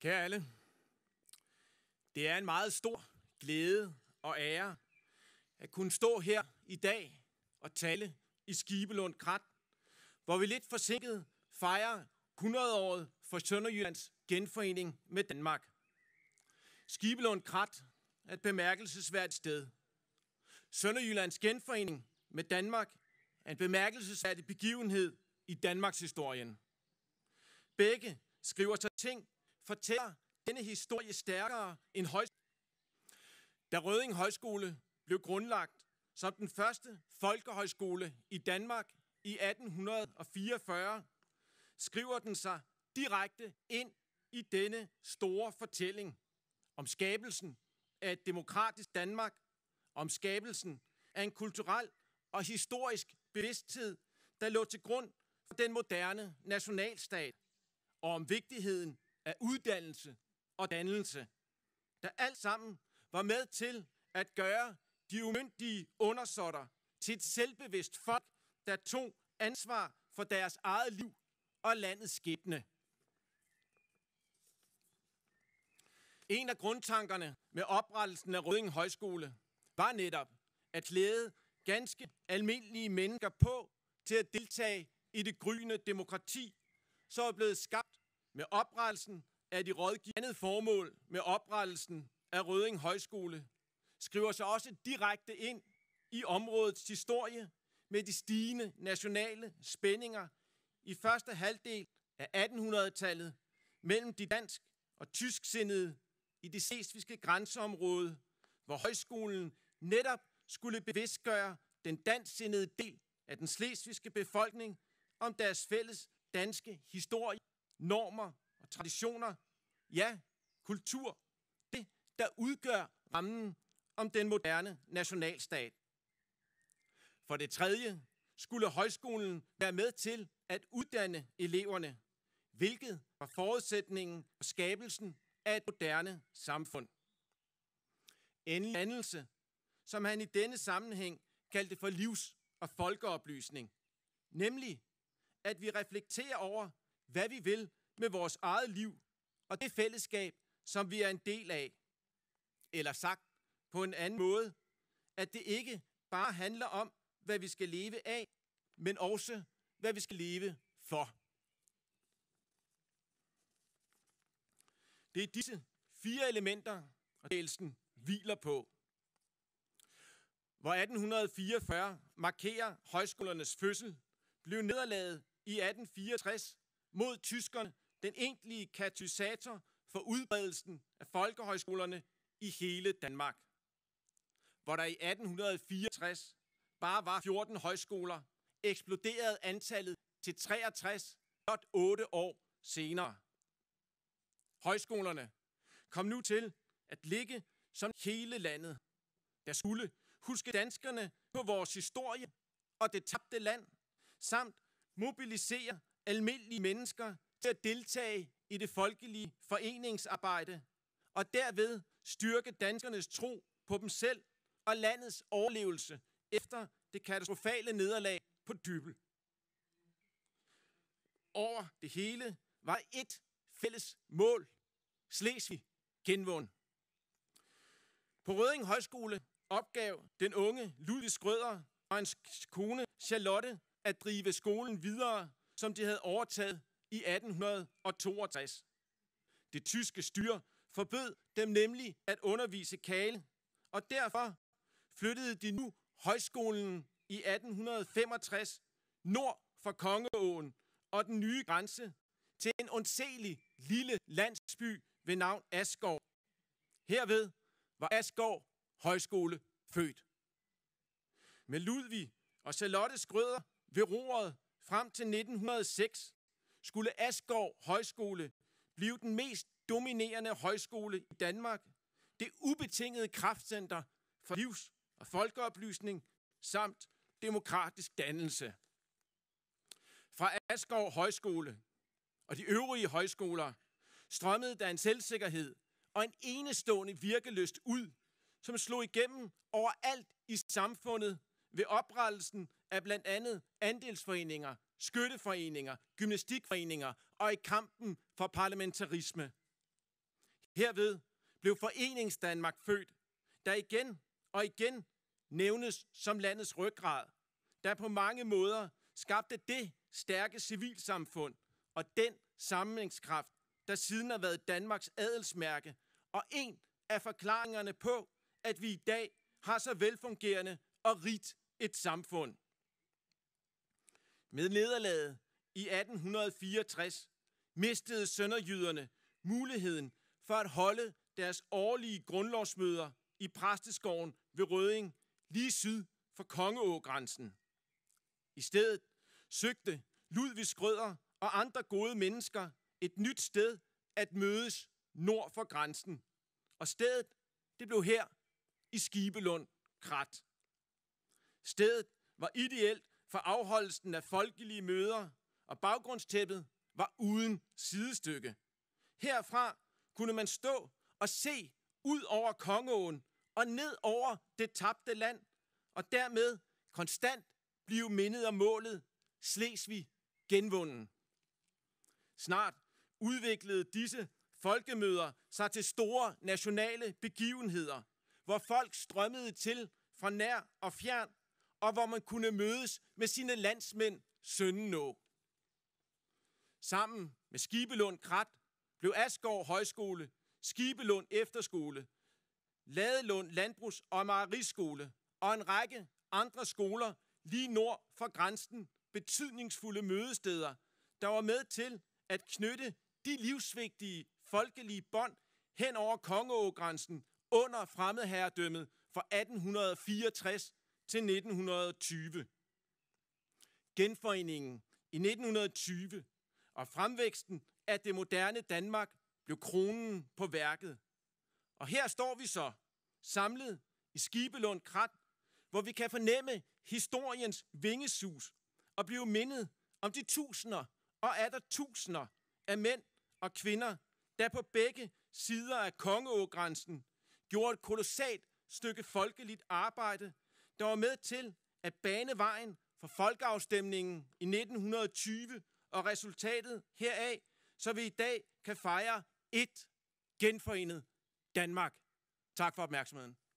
Kære alle, det er en meget stor glæde og ære at kunne stå her i dag og tale i Skibelund Krat, hvor vi lidt forsinket fejrer 100-året for Sønderjyllands genforening med Danmark. Skibelund Krat er et bemærkelsesværdigt sted. Sønderjyllands genforening med Danmark er en bemærkelsesværdig begivenhed i Danmarks historien. Begge skriver sig ting fortæller denne historie stærkere end højst. Da Røding Højskole blev grundlagt som den første folkehøjskole i Danmark i 1844, skriver den sig direkte ind i denne store fortælling om skabelsen af et demokratisk Danmark, om skabelsen af en kulturel og historisk bevidsthed, der lå til grund for den moderne nationalstat, og om vigtigheden af uddannelse og dannelse, der alt sammen var med til at gøre de umyndige undersåtter til et selvbevidst folk, der tog ansvar for deres eget liv og landets skæbne. En af grundtankerne med oprettelsen af Røding Højskole var netop at lede ganske almindelige mennesker på til at deltage i det gryende demokrati, så er blevet skabt med oprettelsen af de rådgivende formål med oprettelsen af Røding Højskole skriver sig også direkte ind i områdets historie med de stigende nationale spændinger i første halvdel af 1800-tallet mellem de dansk og tysksindede i det sesviske grænseområde, hvor højskolen netop skulle bevidstgøre den dansksindede del af den slesvigske befolkning om deres fælles danske historie normer og traditioner, ja, kultur, det, der udgør rammen om den moderne nationalstat. For det tredje skulle højskolen være med til at uddanne eleverne, hvilket var forudsætningen for skabelsen af et moderne samfund. En dannelse, som han i denne sammenhæng kaldte for livs- og folkeoplysning, nemlig at vi reflekterer over, hvad vi vil med vores eget liv og det fællesskab, som vi er en del af. Eller sagt på en anden måde, at det ikke bare handler om, hvad vi skal leve af, men også, hvad vi skal leve for. Det er disse fire elementer, opdagelsen hviler på. Hvor 1844 markerer højskolernes fødsel, blev nederlaget i 1864 mod tyskerne, den egentlige katalysator for udbredelsen af folkehøjskolerne i hele Danmark, hvor der i 1864 bare var 14 højskoler, eksploderede antallet til 63 blot 8 år senere. Højskolerne kom nu til at ligge som hele landet, der skulle huske danskerne på vores historie og det tabte land, samt mobilisere almindelige mennesker til at deltage i det folkelige foreningsarbejde, og derved styrke danskernes tro på dem selv og landets overlevelse efter det katastrofale nederlag på dybel. Over det hele var et fælles mål, Slesvig genvund. På Røding Højskole opgav den unge Ludvig Skrøder og hans kone Charlotte at drive skolen videre som de havde overtaget i 1862. Det tyske styre forbød dem nemlig at undervise Kale, og derfor flyttede de nu højskolen i 1865 nord for Kongeåen og den nye grænse til en ondselig lille landsby ved navn Asgård. Herved var Asgård Højskole født. Med Ludvig og Charlotte Skrøder ved roret Frem til 1906 skulle Asgård Højskole blive den mest dominerende højskole i Danmark. Det ubetingede kraftcenter for livs- og folkeoplysning samt demokratisk dannelse. Fra Asgård Højskole og de øvrige højskoler strømmede der en selvsikkerhed og en enestående virkeløst ud, som slog igennem overalt i samfundet ved oprettelsen af blandt andet andelsforeninger, skytteforeninger, gymnastikforeninger og i kampen for parlamentarisme. Herved blev Foreningsdanmark født, der igen og igen nævnes som landets ryggrad, der på mange måder skabte det stærke civilsamfund og den sammenhængskraft, der siden har været Danmarks adelsmærke, og en af forklaringerne på, at vi i dag har så velfungerende og rigt et samfund. Med nederlaget i 1864 mistede sønderjyderne muligheden for at holde deres årlige grundlovsmøder i præsteskoven ved Røding, lige syd for Kongeågrænsen. I stedet søgte Ludvig Skrøder og andre gode mennesker et nyt sted at mødes nord for grænsen. Og stedet, det blev her i Skibelund Krat. Stedet var ideelt for afholdelsen af folkelige møder, og baggrundstæppet var uden sidestykke. Herfra kunne man stå og se ud over Kongeåen og ned over det tabte land, og dermed konstant blive mindet om målet Slesvig genvunden. Snart udviklede disse folkemøder sig til store nationale begivenheder, hvor folk strømmede til fra nær og fjern og hvor man kunne mødes med sine landsmænd Søndenå. Sammen med Skibelund Krat blev Asgård Højskole, Skibelund Efterskole, Ladelund Landbrugs- og Mariskole og en række andre skoler lige nord for grænsen betydningsfulde mødesteder, der var med til at knytte de livsvigtige folkelige bånd hen over Kongeågrænsen under fremmedherredømmet fra 1864 til 1920. Genforeningen i 1920 og fremvæksten af det moderne Danmark blev kronen på værket. Og her står vi så, samlet i Skibelund Krat, hvor vi kan fornemme historiens vingesus og blive mindet om de tusinder og atter tusinder af mænd og kvinder, der på begge sider af kongeågrænsen gjorde et kolossalt stykke folkeligt arbejde der var med til at bane vejen for folkeafstemningen i 1920 og resultatet heraf, så vi i dag kan fejre et genforenet Danmark. Tak for opmærksomheden.